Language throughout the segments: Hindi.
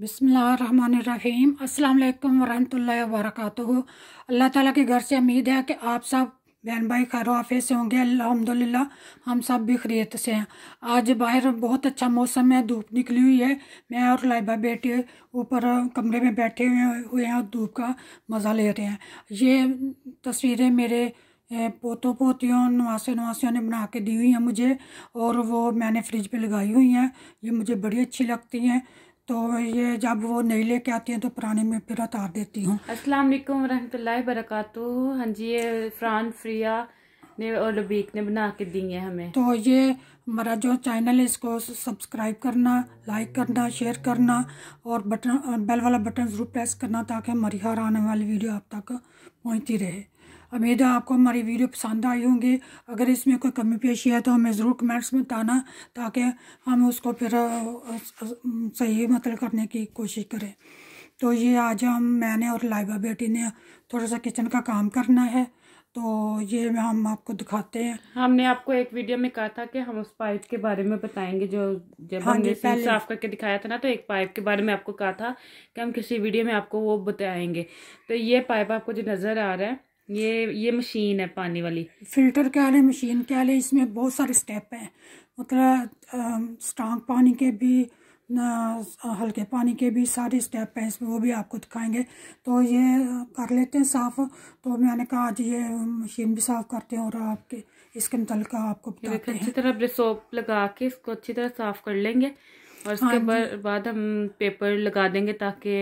बिसमीम अल्लाम वरहमल वर्क अल्लाह ताला के घर से उम्मीद है कि आप सब बहन भाई खैर वाफे से होंगे अलहमदिल्ला हम सब भी से हैं आज बाहर बहुत अच्छा मौसम है धूप निकली हुई है मैं और लाइबा बेटे ऊपर कमरे में बैठे हुए हुए हैं और धूप का मज़ा ले रहे हैं ये तस्वीरें मेरे पोतों पोतियों नवासे नवासियों ने बना के दी हुई हैं मुझे और वो मैंने फ्रिज पर लगाई हुई हैं ये मुझे बड़ी अच्छी लगती हैं तो ये जब वो नहीं लेके आती हैं तो पुराने में फिर उतार देती हूँ अस्सलाम वालेकुम रहमतुल्लाहि वरकतु हाँ जी ये फ्रान फ्रिया ने और लबीक ने बना के दी है हमें तो ये हमारा जो चैनल है इसको सब्सक्राइब करना लाइक करना शेयर करना और बटन बेल वाला बटन ज़रूर प्रेस करना ताकि हमारी हर आने वाली वीडियो आप तक पहुँचती रहे उम्मीद है आपको हमारी वीडियो पसंद आई होंगी अगर इसमें कोई कमी पेशी है तो हमें ज़रूर कमेंट्स में बताना ताकि हम उसको फिर सही मतलब करने की कोशिश करें तो ये आज हम मैंने और लाइबा बेटी ने थोड़ा सा किचन का काम करना है तो ये हम आपको दिखाते हैं हमने आपको एक वीडियो में कहा था कि हम उस पाइप के बारे में बताएंगे जो जब हाँ हमने पहले साफ करके दिखाया था ना तो एक पाइप के बारे में आपको कहा था कि हम किसी वीडियो में आपको वो बताएंगे तो ये पाइप आपको जो नज़र आ रहा है ये ये मशीन है पानी वाली फिल्टर क्या ले मशीन क्या ले इसमें बहुत सारे स्टेप हैं मतलब स्ट्रांग पानी के भी हल्के पानी के भी सारे स्टेप हैं इसमें वो भी आपको दिखाएंगे तो ये कर लेते हैं साफ़ तो मैंने कहा आज ये मशीन भी साफ़ करते हैं और आपके इसके मतलब आपको अच्छी तरह सोप लगा के इसको अच्छी तरह साफ़ कर लेंगे और उसके हाँ बाद हम पेपर लगा देंगे ताकि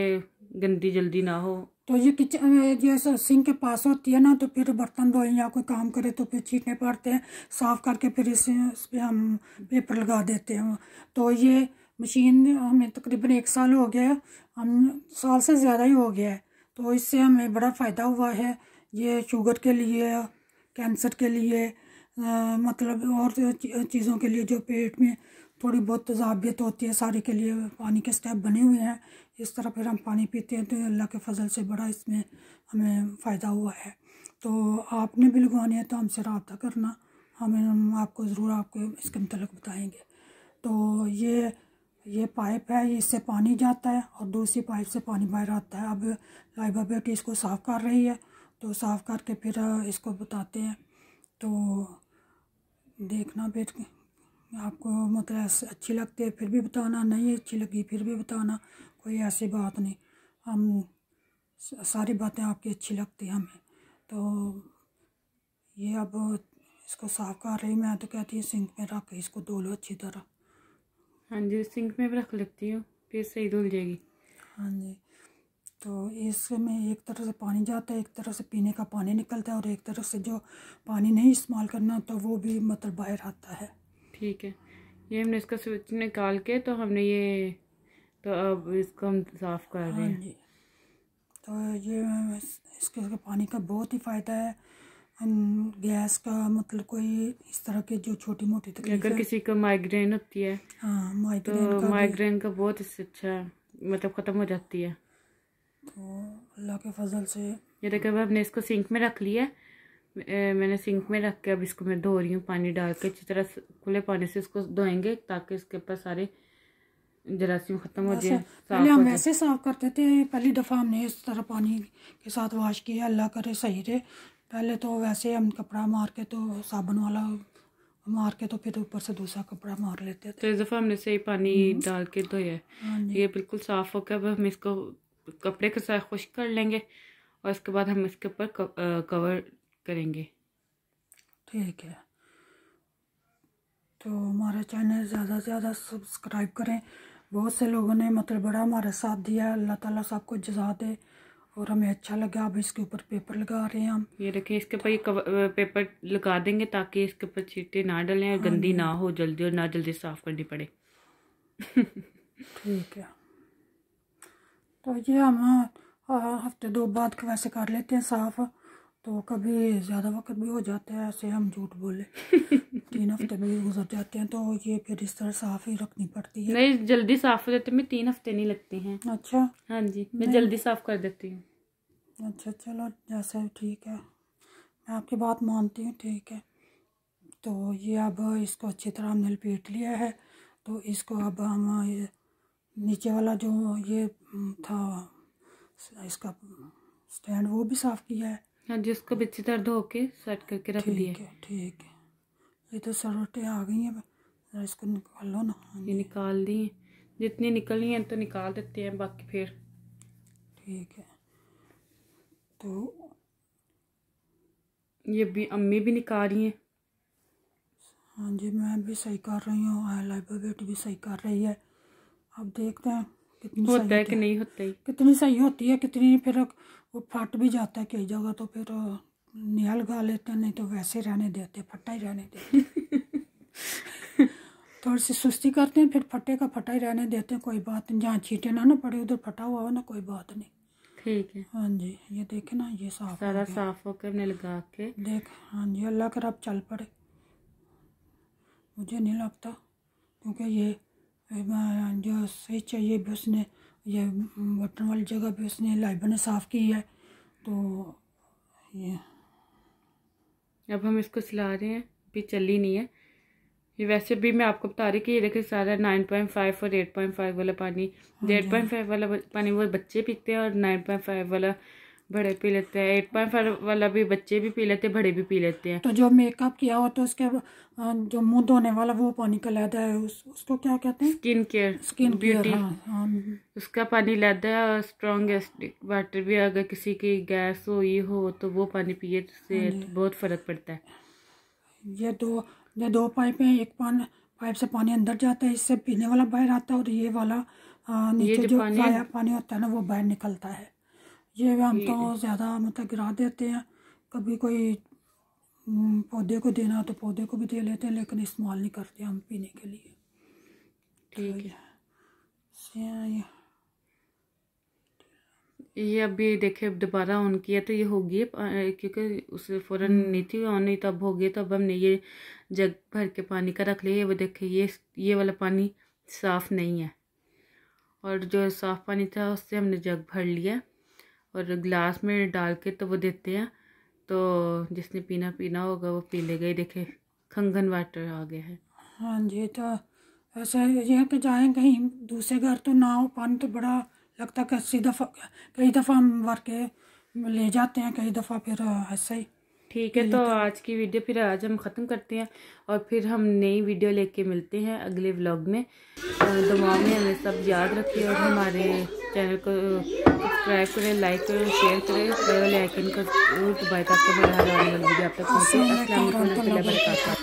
गंदी जल्दी ना हो तो ये किचन जैसे सिंक के पास होती है ना तो फिर बर्तन धोए या कोई काम करे तो फिर छींटने पड़ते हैं साफ़ करके फिर इस इस पर हम पेपर लगा देते हैं तो ये मशीन हमें तकरीबन एक साल हो गया हम साल से ज़्यादा ही हो गया है तो इससे हमें बड़ा फ़ायदा हुआ है ये शुगर के लिए कैंसर के लिए आ, मतलब और चीज़ों के लिए जो पेट में थोड़ी बहुत तजाबियत होती है सारे के लिए पानी के स्टेप बने हुए हैं इस तरह फिर हम पानी पीते हैं तो अल्लाह के फजल से बड़ा इसमें हमें फ़ायदा हुआ है तो आपने भी लगवानी है तो हमसे रबता करना हमें हम आपको ज़रूर आपको इसके मतलब बताएँगे तो ये ये पाइप है इससे पानी जाता है और दूसरी पाइप से पानी बाहर आता है अब लाइबा बेटी इसको साफ़ कर रही है तो साफ़ करके फिर इसको बताते हैं तो देखना बेटी आपको मतलब अच्छी लगती है फिर भी बताना नहीं अच्छी लगी फिर भी बताना कोई ऐसी बात नहीं हम सारी बातें आपकी अच्छी लगती हमें तो ये अब इसको साफ कर रही मैं तो कहती हूँ सिंक में रख इसको धो लो अच्छी तरह हाँ जी सिंक में भी रख लेती हूँ फिर सही धुल जाएगी हाँ जी तो इसमें एक तरह से पानी जाता है एक तरह से पीने का पानी निकलता है और एक तरह से जो पानी नहीं इस्तेमाल करना तो वो भी मतलब बाहर आता है ठीक है ये हमने इसका स्विच निकाल के तो हमने ये तो अब इसको हम साफ़ कर रहे हैं हाँ तो ये इसके पानी का बहुत ही फ़ायदा है गैस का मतलब कोई इस तरह के जो छोटी मोटी तकलीफ अगर किसी को माइग्रेन होती है हाँ तो का माइग्रेन का बहुत इससे अच्छा मतलब ख़त्म हो जाती है तो अल्लाह के फजल से ये देखो हमने इसको सिंक में रख लिया है मैंने सिंक में रख के अब इसको मैं धो रही हूँ पानी डाल के अच्छी तरह खुले पानी से इसको धोएंगे ताकि इसके ऊपर सारे जरासीम ख़त्म हो जाए पहले हम ऐसे साफ करते थे पहली दफ़ा हमने इस तरह पानी के साथ वाश किया अल्लाह करे सही रहे पहले तो वैसे हम कपड़ा मार के तो साबुन वाला मार के तो फिर ऊपर से दूसरा कपड़ा मार लेते थे तो इस दफ़ा हमने सही पानी हम्म। डाल के धोया हाँ ये बिल्कुल साफ़ होकर अब हम इसको कपड़े के साथ खुश कर लेंगे और इसके बाद हम इसके ऊपर कवर करेंगे ठीक है तो हमारा चैनल ज़्यादा से ज़्यादा सब्सक्राइब करें बहुत से लोगों ने मतलब बड़ा हमारा साथ दिया अल्लाह ताला सबको जजा दे और हमें अच्छा लगा अब इसके ऊपर पेपर लगा रहे हैं हम ये देखिए इसके ऊपर ये पेपर लगा देंगे ताकि इसके ऊपर चीटें ना डलें और हाँ गंदी ना हो जल्दी और ना जल्दी साफ़ करनी पड़े ठीक है तो ये हम हफ्ते दो बाद वैसे कर लेते हैं साफ़ तो कभी ज़्यादा वक्त भी हो जाता है ऐसे हम झूठ बोले तीन हफ्ते भी गुजर जाते हैं तो ये फिर इस तरह साफ ही रखनी पड़ती है नहीं जल्दी साफ हो जाते मैं तीन हफ्ते नहीं लगते हैं अच्छा हाँ जी मैं जल्दी साफ कर देती हूँ अच्छा चलो जैसे ठीक है मैं आपकी बात मानती हूँ ठीक है तो ये अब इसको अच्छी तरह हमने लपेट लिया है तो इसको अब हम नीचे वाला जो ये हम्म, था इसका स्टैंड वो भी साफ़ किया है हाँ जी उसको बिच्छी दर्द धो के सेट करके रख दिया है ठीक है ये तो सरोटे आ गई हैं ज़रा इसको निकाल लो ना हाँ ये निकाल दी है जितनी निकली हैं तो निकाल देते हैं बाकी फिर ठीक है तो ये भी अम्मी भी निकाल रही हैं हाँ जी मैं भी सही कर रही हूँ लाइब्रेरी बेटी भी सही कर रही है अब देखते हैं कितनी होता है कि नहीं होता है कितनी सही होती है कितनी फिर वो फट भी जाता है कई जगह तो फिर नियल गा लेते नहीं तो वैसे रहने देते फटा ही रहने देते थोड़ी तो सी सुस्ती करते हैं फिर फटे का फटा ही रहने देते हैं कोई बात नहीं जहाँ छीटे ना ना पड़े उधर फटा हुआ हो ना कोई बात नहीं ठीक है हाँ जी ये देखे ना ये साफ सारा साफ होकर हमने लगा के देख हाँ जी अल्लाह कर आप चल पड़े मुझे नहीं लगता क्योंकि ये जो स्विच है ये भी उसने ये बटन वाली जगह भी उसने लाइबर ने साफ़ की है तो ये अब हम इसको सिला रहे हैं चल चली नहीं है ये वैसे भी मैं आपको बता रही कि ये देखिए सारा नाइन पॉइंट फाइव और एट पॉइंट फाइव वाला पानी एट हाँ पॉइंट फाइव वाला पानी वो बच्चे पीते हैं और नाइन पॉइंट फाइव वाला बड़े पी लेते हैं एट पॉइंट फाइव वाला भी बच्चे भी पी लेते हैं बड़े भी पी लेते हैं तो जो मेकअप किया हो तो उसके जो मुंह धोने वाला वो पानी का लैदा है उस, उसको क्या कहते हैं स्किन केयर स्किन ब्यूटी हाँ, हाँ। उसका पानी लैदा है और स्ट्रॉन्ग वाटर भी अगर किसी की गैस हो ये हो तो वो पानी पिए उससे हाँ बहुत फ़र्क पड़ता है ये दो ये दो पाइप है एक पान पाइप से पानी अंदर जाता है इससे पीने वाला बाहर आता है और ये वाला नीचे जो पानी होता है ना वो बाहर निकलता है ये हम तो ज़्यादा मतलब गिरा देते हैं कभी कोई हम्म, पौधे को देना तो पौधे को भी दे लेते हैं लेकिन इस्तेमाल नहीं करते हम पीने के लिए तो ठीक है ये अभी देखे दोबारा ऑन किया तो ये होगी क्योंकि उसे फ़ौरन हम्म। नहीं थी ऑन नहीं तब हो गई तब हमने ये जग भर के पानी का रख लिया वो देखे ये ये वाला पानी साफ़ नहीं है और जो साफ़ पानी था उससे हमने जग भर लिया और ग्लास में डाल के तो वो देते हैं तो जिसने पीना पीना होगा वो पी ले ही देखे खंगन वाटर आ गया है हाँ जी तो ऐसा ये है कि जाए कहीं दूसरे घर तो ना हो पानी तो बड़ा लगता है कई दफ़ा कई दफ़ा हम भर के ले जाते हैं कई दफ़ा फिर ऐसा ही ठीक है तो आज की वीडियो फिर आज हम ख़त्म करते हैं और फिर हम नई वीडियो लेके मिलते हैं अगले व्लॉग में दुआ में हमें सब याद रखिए और हमारे चैनल को सब्सक्राइब करें लाइक करें शेयर करें बेल आइकन को दबाएं ताकि हमारा हर आने वाली वीडियो आप तक पहुंचे अस्सलाम वालेकुम